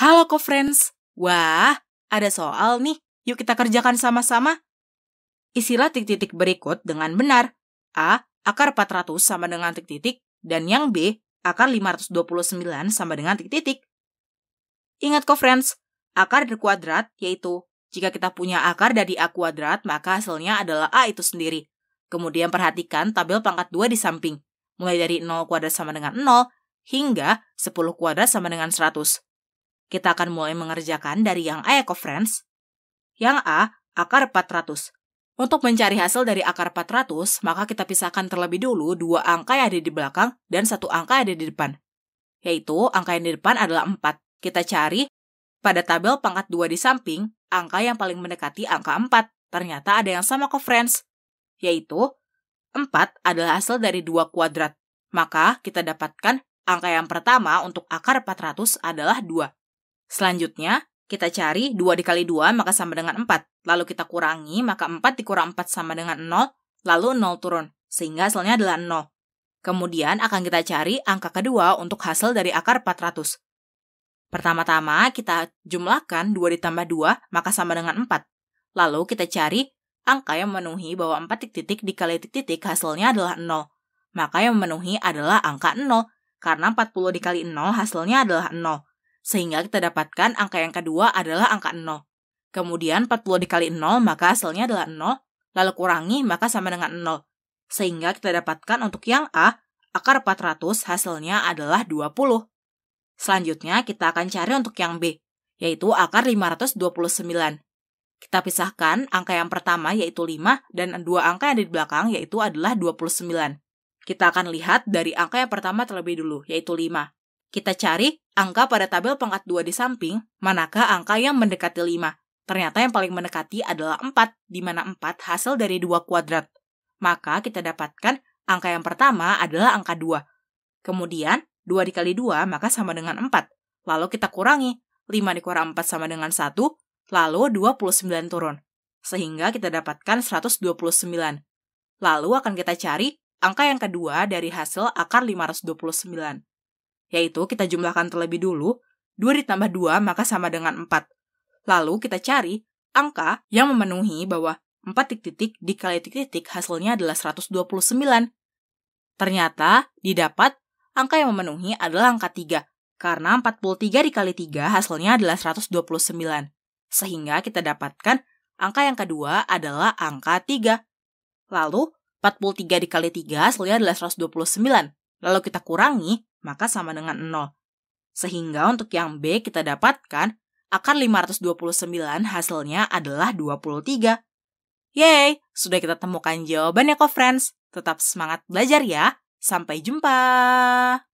Halo co-friends, wah ada soal nih, yuk kita kerjakan sama-sama. Isilah titik-titik berikut dengan benar. A. Akar 400 sama dengan titik-titik, dan yang B. Akar 529 sama dengan titik-titik. Ingat kok friends, akar dari kuadrat yaitu jika kita punya akar dari A kuadrat, maka hasilnya adalah A itu sendiri. Kemudian perhatikan tabel pangkat 2 di samping, mulai dari 0 kuadrat sama dengan 0, hingga 10 kuadrat sama dengan 100. Kita akan mulai mengerjakan dari yang A ya, friends. Yang A, akar 400. Untuk mencari hasil dari akar 400, maka kita pisahkan terlebih dulu dua angka yang ada di belakang dan satu angka yang ada di depan. Yaitu, angka yang di depan adalah 4. Kita cari pada tabel pangkat 2 di samping, angka yang paling mendekati angka 4. Ternyata ada yang sama kok, friends. Yaitu, 4 adalah hasil dari dua kuadrat. Maka, kita dapatkan angka yang pertama untuk akar 400 adalah 2. Selanjutnya, kita cari 2 dikali 2 maka sama dengan 4. Lalu kita kurangi maka 4 dikurang 4 sama dengan 0, lalu 0 turun, sehingga hasilnya adalah 0. Kemudian akan kita cari angka kedua untuk hasil dari akar 400. Pertama-tama kita jumlahkan 2 ditambah 2 maka sama dengan 4. Lalu kita cari angka yang memenuhi bahwa 4 titik-titik dikali titik-titik hasilnya adalah 0. Maka yang memenuhi adalah angka 0, karena 40 dikali 0 hasilnya adalah 0 sehingga kita dapatkan angka yang kedua adalah angka 0. Kemudian 40 dikali 0 maka hasilnya adalah 0, lalu kurangi maka sama dengan 0. Sehingga kita dapatkan untuk yang A, akar 400 hasilnya adalah 20. Selanjutnya kita akan cari untuk yang B, yaitu akar 529. Kita pisahkan angka yang pertama yaitu 5 dan dua angka yang ada di belakang yaitu adalah 29. Kita akan lihat dari angka yang pertama terlebih dulu, yaitu 5. Kita cari angka pada tabel pangkat 2 di samping, manakah angka yang mendekati 5. Ternyata yang paling mendekati adalah 4, di mana 4 hasil dari 2 kuadrat. Maka kita dapatkan angka yang pertama adalah angka 2. Kemudian, 2 dikali 2 maka sama dengan 4. Lalu kita kurangi, 5 dikurang 4 sama dengan 1, lalu 29 turun. Sehingga kita dapatkan 129. Lalu akan kita cari angka yang kedua dari hasil akar 529 yaitu kita jumlahkan terlebih dulu, 2 ditambah 2 maka sama dengan 4. Lalu kita cari angka yang memenuhi bahwa 4 titik-titik dikali titik-titik hasilnya adalah 129. Ternyata didapat angka yang memenuhi adalah angka 3, karena 43 dikali 3 hasilnya adalah 129. Sehingga kita dapatkan angka yang kedua adalah angka 3. Lalu 43 dikali 3 hasilnya adalah 129. Lalu kita kurangi maka sama dengan 0. Sehingga untuk yang B kita dapatkan akar 529 hasilnya adalah 23. Yeay, sudah kita temukan jawabannya kok friends. Tetap semangat belajar ya. Sampai jumpa.